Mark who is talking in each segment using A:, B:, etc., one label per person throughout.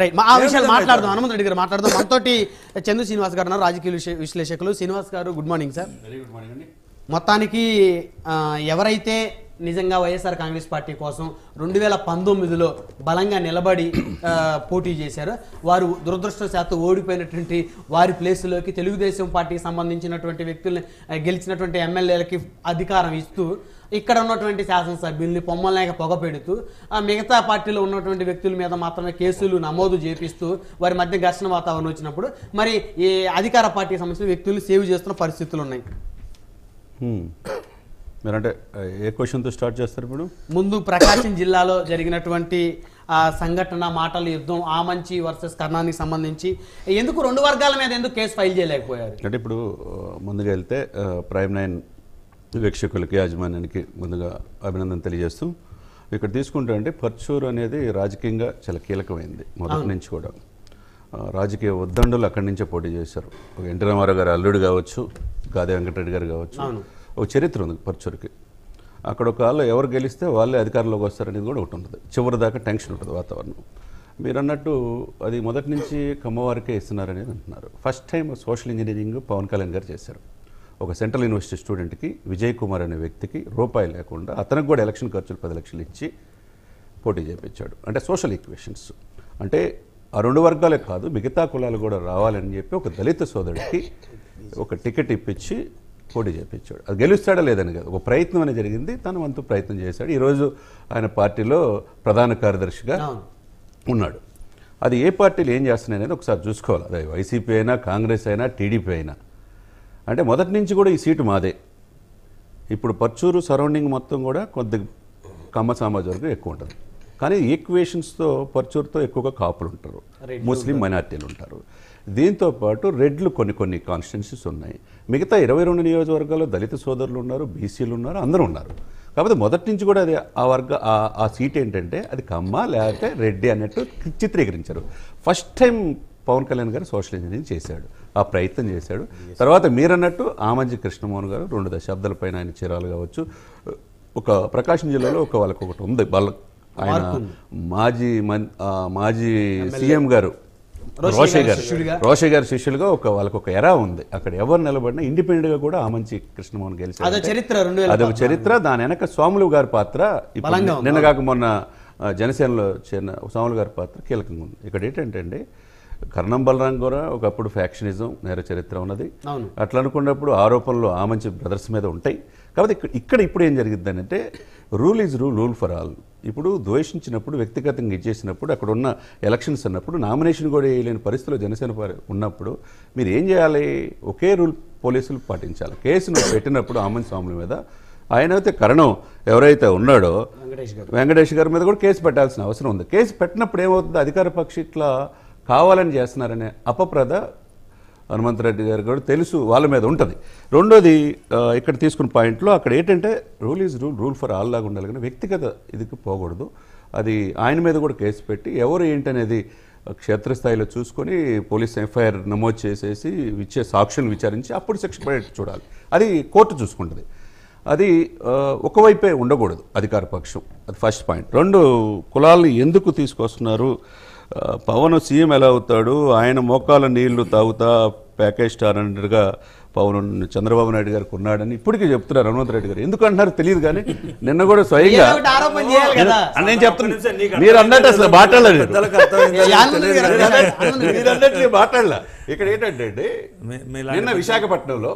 A: right ఆ విషయాలు మాట్లాడదాం హనుమంత్ రెడ్డి గారు మాట్లాడదాం మనతోటి చందు శ్రీనివాస్ గారు రాజకీయ విశ్లేషకులు శ్రీనివాస్ గారు good morning sir very good morning అండి మొత్తానికి ఎవరైతే నిజంగా వైఎస్ఆర్ కాంగ్రెస్ పార్టీ కోసం రెండు వేల పంతొమ్మిదిలో బలంగా నిలబడి పోటీ చేశారు వారు దురదృష్టశాత్తు ఓడిపోయినటువంటి వారి ప్లేసులోకి తెలుగుదేశం పార్టీకి సంబంధించినటువంటి వ్యక్తుల్ని గెలిచినటువంటి ఎమ్మెల్యేలకి అధికారం ఇస్తూ ఇక్కడ ఉన్నటువంటి శాసనసభ్యుల్ని పొమ్మలేక పొగ పెడుతూ మిగతా పార్టీలో ఉన్నటువంటి వ్యక్తుల మీద మాత్రమే కేసులు నమోదు చేపిస్తూ వారి మధ్య ఘర్షణ వాతావరణం వచ్చినప్పుడు మరి ఈ అధికార పార్టీకి సంబంధించిన వ్యక్తులు సేవ్ చేస్తున్న పరిస్థితులు ఉన్నాయి మీరంటే ఏ క్వశ్చన్తో స్టార్ట్ చేస్తారు ఇప్పుడు ముందు ప్రకాశం జిల్లాలో జరిగినటువంటి సంఘటన మాటల యుద్ధం ఆ మంచి వర్సెస్ కర్ణానికి సంబంధించి ఎందుకు రెండు వర్గాల మీద ఎందుకు కేసు ఫైల్ చేయలేకపోయారు అంటే ఇప్పుడు ముందుగా వెళ్తే ప్రైమ్ నైన్ వీక్షకులకి యాజమాన్యానికి ముందుగా అభినందన తెలియజేస్తూ ఇక్కడ తీసుకుంటే అంటే పర్చూర్ అనేది రాజకీయంగా చాలా కీలకమైంది మొదటి నుంచి కూడా రాజకీయ ఉద్దండులు అక్కడి నుంచే పోటీ చేశారు ఎన్టీ రామారావు గారు అల్లుడు కావచ్చు గాదే వెంకటరెడ్డి గారు కావచ్చు ఒక చరిత్ర ఉంది పర్చూరుకి అక్కడ ఒక వాళ్ళు ఎవరు గెలిస్తే వాళ్ళే అధికారంలోకి వస్తారనేది కూడా ఒకటి ఉంటుంది చివరి దాకా టెన్షన్ ఉంటుంది వాతావరణం మీరు అన్నట్టు అది మొదటి నుంచి కమ్మవారికే ఇస్తున్నారనేది అంటున్నారు first time social engineering Pawan Kalyan గారు చేశారు ఒక సెంట్రల్ యూనివర్సిటీ స్టూడెంట్కి విజయ్ కుమార్ అనే వ్యక్తికి రూపాయి లేకుండా అతనికి కూడా ఎలక్షన్ ఖర్చులు పది లక్షలు ఇచ్చి పోటీ చేయించాడు అంటే సోషల్ ఈక్వేషన్స్ అంటే ఆ రెండు వర్గాలే కాదు మిగతా కులాలు కూడా రావాలని చెప్పి ఒక దళిత సోదరుడికి ఒక టికెట్ ఇప్పించి పోటీ చేయించాడు అది గెలుస్తాడా లేదని కాదు ఒక ప్రయత్నం అనేది జరిగింది తన వంతు ప్రయత్నం చేశాడు ఈరోజు ఆయన పార్టీలో ప్రధాన కార్యదర్శిగా ఉన్నాడు అది ఏ పార్టీలు ఏం చేస్తున్నాయి అనేది ఒకసారి చూసుకోవాలి అదే వైసీపీ అయినా కాంగ్రెస్ అయినా టీడీపీ అయినా అంటే మొదటి నుంచి కూడా ఈ సీటు మాదే ఇప్పుడు పర్చూరు సరౌండింగ్ మొత్తం కూడా కొద్ది కమ్మ సామాజ్ వరకు ఎక్కువ ఉంటుంది కానీ ఈక్వేషన్స్తో పర్చూరుతో ఎక్కువగా కాపులు ఉంటారు ముస్లిం మైనార్టీలు ఉంటారు దీంతో పాటు రెడ్లు కొన్ని కొన్ని కాన్స్టిట్యున్సీస్ ఉన్నాయి మిగతా ఇరవై రెండు నియోజకవర్గాల్లో దళిత సోదరులు ఉన్నారు బీసీలు ఉన్నారు అందరూ ఉన్నారు కాకపోతే మొదటి నుంచి కూడా అది ఆ వర్గ ఆ సీట్ ఏంటంటే అది కమ్మ లేకపోతే రెడ్డి అన్నట్టు చిత్రీకరించారు ఫస్ట్ టైం పవన్ కళ్యాణ్ గారు సోషల్ ఇంజనీరింగ్ చేశాడు ఆ ప్రయత్నం చేశాడు తర్వాత మీరన్నట్టు ఆమంజి కృష్ణమోహన్ గారు రెండు దశాబ్దాల పైన ఆయన చీరాలు కావచ్చు ఒక ప్రకాశం జిల్లాలో ఒక వాళ్ళకి ఒకటి ఉంది బల్ ఆయన మాజీ మాజీ సీఎం గారు రోషే గారు రోషే గారి శిష్యులుగా ఒక వాళ్ళకి ఒక ఎరా ఉంది అక్కడ ఎవరు నిలబడినా ఇండిపెండెంట్ గా కూడా మంచి కృష్ణమోహన్ గెలిచి అది చరిత్ర చరిత్ర దాని వెనక స్వాములు గారి పాత్ర నిన్నగాక మొన్న జనసేనలో చేరిన స్వాములు గారి పాత్ర కీలకంగా ఉంది ఇక్కడ ఏంటంటే అండి కర్ణం బలరాం కూడా ఒకప్పుడు ఫ్యాక్షనిజం నేర చరిత్ర ఉన్నది అట్లా అనుకున్నప్పుడు ఆరోపణలు ఆ మంచి బ్రదర్స్ మీద ఉంటాయి కాబట్టి ఇక్కడ ఇక్కడ ఇప్పుడు ఏం జరిగిద్దని అంటే rule is rule rule for all ఇప్పుడు ద్వేషించినప్పుడు వ్యక్తిగతంగా ఇచ్చేసినప్పుడు అక్కడ ఉన్న ఎలక్షన్స్ అన్నప్పుడు నామినేషన్ కూడా వేయలేని పరిస్థితిలో జనసేన ఉన్నప్పుడు మీరు ఏం చేయాలి ఒకే రూల్ పోలీసులు పాటించాలి కేసును పెట్టినప్పుడు ఆమెన్ స్వాముల మీద ఆయన అయితే కరణం ఎవరైతే ఉన్నాడో వెంకటేష్ గారి మీద కూడా కేసు పెట్టాల్సిన అవసరం ఉంది కేసు పెట్టినప్పుడు ఏమవుతుంది అధికార పక్షి ఇట్లా కావాలని చేస్తున్నారనే అపప్రద హనుమంతరెడ్డి గారు కూడా తెలుసు వాళ్ళ మీద ఉంటుంది రెండోది ఇక్కడ తీసుకున్న పాయింట్లో అక్కడ ఏంటంటే rule is rule rule for all లాగా ఉండాలి కానీ వ్యక్తిగత ఇదికి పోకూడదు అది ఆయన మీద కూడా కేసు పెట్టి ఎవరు ఏంటనేది క్షేత్రస్థాయిలో చూసుకొని పోలీస్ ఎఫ్ఐఆర్ నమోదు చేసేసి ఇచ్చే సాక్షులు విచారించి అప్పుడు శిక్ష పడేట్టు చూడాలి అది కోర్టు చూసుకుంటుంది అది ఒకవైపే ఉండకూడదు అధికార పక్షం అది ఫస్ట్ పాయింట్ రెండు కులాలను ఎందుకు తీసుకొస్తున్నారు పవన్ సీఎం ఎలా అవుతాడు ఆయన మోకాల నీళ్లు తాగుతా ప్యాకేజ్ స్టార్ అన్నట్టుగా పవన్ చంద్రబాబు నాయుడు గారికి ఉన్నాడని ఇప్పటికీ చెప్తున్నారు హనుమంత్ రెడ్డి గారు ఎందుకు అంటున్నారు తెలియదు కానీ నిన్న కూడా స్వయంగా నేను చెప్తున్నా మీరు అన్నట్టు అసలు మాట్లాడలేదు మీరు అన్నట్టు మాట్లాడలే ఇక్కడ ఏంటంటే అండి నిన్న విశాఖపట్నంలో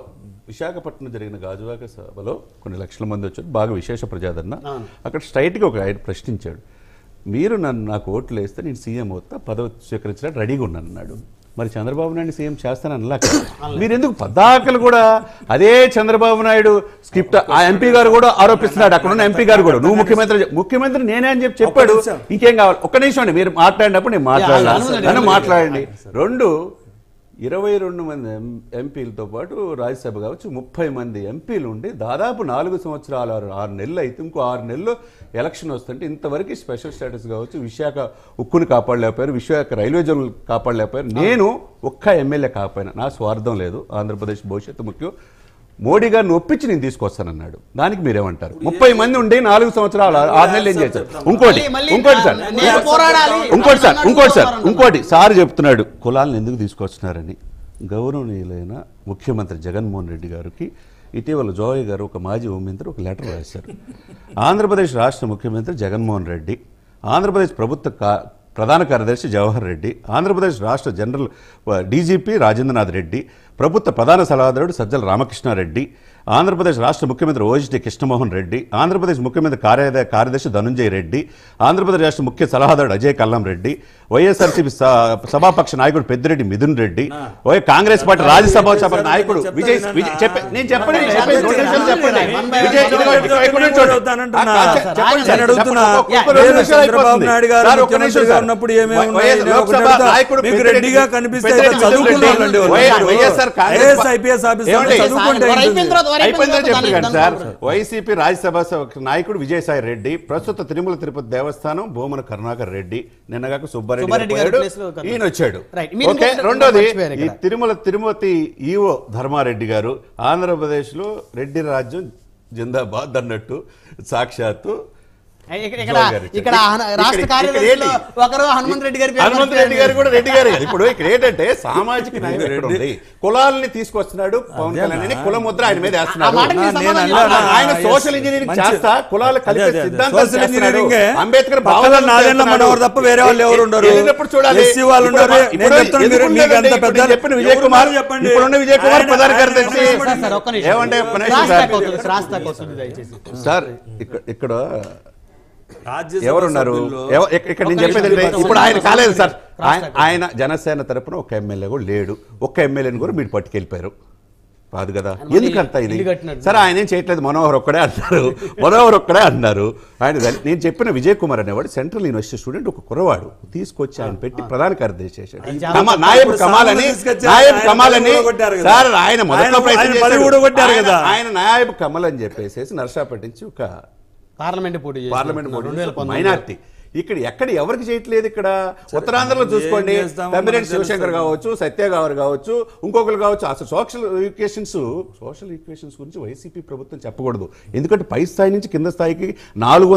A: విశాఖపట్నం జరిగిన గాజువాక సభలో కొన్ని లక్షల మంది వచ్చారు బాగా విశేష ప్రజాదరణ అక్కడ స్ట్రైట్గా ఒక ఆయన ప్రశ్నించాడు మీరు నన్ను నాకు ఓట్లు వేస్తే నేను సీఎం అవుతా పదవి స్వీకరించడానికి రెడీగా ఉన్నాను అన్నాడు మరి చంద్రబాబు నాయుడు సీఎం చేస్తాను అనలేక మీరు ఎందుకు పద్దాకలు కూడా అదే చంద్రబాబు నాయుడు స్క్రిప్ట్ ఆ ఎంపీ గారు కూడా ఆరోపిస్తున్నాడు అక్కడ ఉన్న ఎంపీ గారు కూడా నువ్వు ముఖ్యమంత్రి ముఖ్యమంత్రి నేనే అని చెప్పి చెప్పాడు ఇంకేం కావాలి ఒక్క నిమిషం అండి మీరు మాట్లాడినప్పుడు నేను మాట్లాడాలి మాట్లాడండి రెండు ఇరవై రెండు మంది ఎం ఎంపీలతో పాటు రాజ్యసభ కావచ్చు ముప్పై మంది ఎంపీలు ఉండి దాదాపు నాలుగు సంవత్సరాలు ఆరు ఆరు నెలలు అయితే ఇంకో ఆరు నెలలు ఎలక్షన్ వస్తుంటే ఇంతవరకు స్పెషల్ స్టేటస్ కావచ్చు విశాఖ ఉక్కుని కాపాడలేకపోయారు విశాఖ రైల్వే జోన్ కాపాడలేకపోయారు నేను ఒక్క ఎమ్మెల్యే కాకపోయినా నా స్వార్థం లేదు ఆంధ్రప్రదేశ్ భవిష్యత్తు ముఖ్యం మోడీ గారిని ఒప్పించి నేను తీసుకొస్తానన్నాడు దానికి మీరేమంటారు ముప్పై మంది ఉండి నాలుగు సంవత్సరాలు ఆరు నెలలు ఏం చేశారు ఇంకోటి ఇంకోటి సార్ ఇంకోటి సార్ ఇంకోటి సార్ ఇంకోటి సార్ చెప్తున్నాడు కులాలను ఎందుకు తీసుకొస్తున్నారని గౌరవనీయులైన ముఖ్యమంత్రి జగన్మోహన్ రెడ్డి గారికి ఇటీవల జోయ్ గారు ఒక మాజీ హోంమంత్రి ఒక లెటర్ రాశారు ఆంధ్రప్రదేశ్ రాష్ట్ర ముఖ్యమంత్రి జగన్మోహన్ రెడ్డి ఆంధ్రప్రదేశ్ ప్రభుత్వ ప్రధాన కార్యదర్శి జవహర్ రెడ్డి ఆంధ్రప్రదేశ్ రాష్ట్ర జనరల్ డీజీపీ రాజేంద్రనాథ్ రెడ్డి ప్రభుత్వ ప్రధాన సలహాదారుడు సజ్జల రామకృష్ణారెడ్డి ఆంధ్రప్రదేశ్ రాష్ట్ర ముఖ్యమంత్రి ఓజిటి కృష్ణమోహన్ రెడ్డి ఆంధ్రప్రదేశ్ ముఖ్యమంత్రి కార్యాలయ కార్యదర్శి ధనుంజయ రెడ్డి ఆంధ్రప్రదేశ్ రాష్ట్ర ముఖ్య సలహాదారుడు అజయ్ కల్లం రెడ్డి వైఎస్ఆర్సీపీ సభాపక్ష నాయకుడు పెద్దిరెడ్డి మిథున్ రెడ్డి వైఎస్ కాంగ్రెస్ పార్టీ రాజ్యసభ నాయకుడు విజయ్ చెప్పండి వైఎస్ఆర్ వైసీపీ రాజ్యసభ నాయకుడు విజయసాయి రెడ్డి ప్రస్తుత తిరుమల తిరుపతి దేవస్థానం భూమన కరుణాకర్ రెడ్డి నిన్నగాక సుబ్బారెడ్డి ఈయన వచ్చాడు రెండోది ఈ తిరుమల తిరుమతి ఈవో ధర్మారెడ్డి గారు ఆంధ్రప్రదేశ్ లో రెడ్డి రాజ్యం జిందాబాద్ అన్నట్టు సాక్షాత్తు రెడ్డి గారి రెడ్డి రెడ్డి గారు ఇప్పుడు ఇక్కడ ఏంటంటే సామాజిక న్యాయం ఎక్కడ ఉంది కులాలని తీసుకొస్తున్నాడు పవన్ కళ్యాణ్ కుల ముద్ర ఆయన మీద ఆయన సోషల్ ఇంజనీరింగ్ చేస్తా కులాలు ఇంజనీరింగ్ అంబేద్కర్ భావన నారాయణ తప్ప వేరే వాళ్ళు ఎవరు ఉండరు ఎప్పుడు చూడాలి వాళ్ళు ఉండరు చెప్పిన విజయ్ కుమార్ చెప్పండి ఇప్పుడున్న విజయ్ కుమార్ ప్రధాన కార్యదర్శి ఏమంటే సార్ ఇక్కడ ఎవరున్నారు ఇక్కడ నేను చెప్పేది ఇప్పుడు ఆయన కాలేదు సార్ ఆయన జనసేన తరపున ఒక ఎమ్మెల్యే కూడా లేడు ఒక్క ఎమ్మెల్యేని కూడా మీరు పట్టుకెళ్ళిపోయారు కాదు కదా ఎందుకంత ఇది సరే ఆయన ఏం చేయట్లేదు మనోహర్ ఒక్కడే అంటారు మనోహర్ ఒక్కడే అన్నారు ఆయన నేను చెప్పిన విజయ్ కుమార్ అనేవాడు సెంట్రల్ యూనివర్సిటీ స్టూడెంట్ ఒక కురవాడు తీసుకొచ్చి ఆయన పెట్టి ప్రధాన కార్యదర్శి చేశాడు కమాలని కమాలని సార్ ఆయన మొదట్లో ఆయన నాయబ్ కమల్ అని చెప్పేసి నర్సాపట్టించి ఒక పార్లమెంట్ పోటీ పార్లమెంట్ పోటీ మైనార్టీ ఇక్కడ ఎక్కడ ఎవరికి చేయట్లేదు ఇక్కడ ఉత్తరాంధ్రలో చూసుకోండి తమ్మిరెడ్డి శివశంకర్ కావచ్చు సత్య గారు కావచ్చు ఇంకొకరు కావచ్చు అసలు సోషల్ ఈక్వేషన్స్ సోషల్ ఈక్వేషన్స్ గురించి వైసీపీ ప్రభుత్వం చెప్పకూడదు ఎందుకంటే పై స్థాయి నుంచి కింద స్థాయికి నాలుగు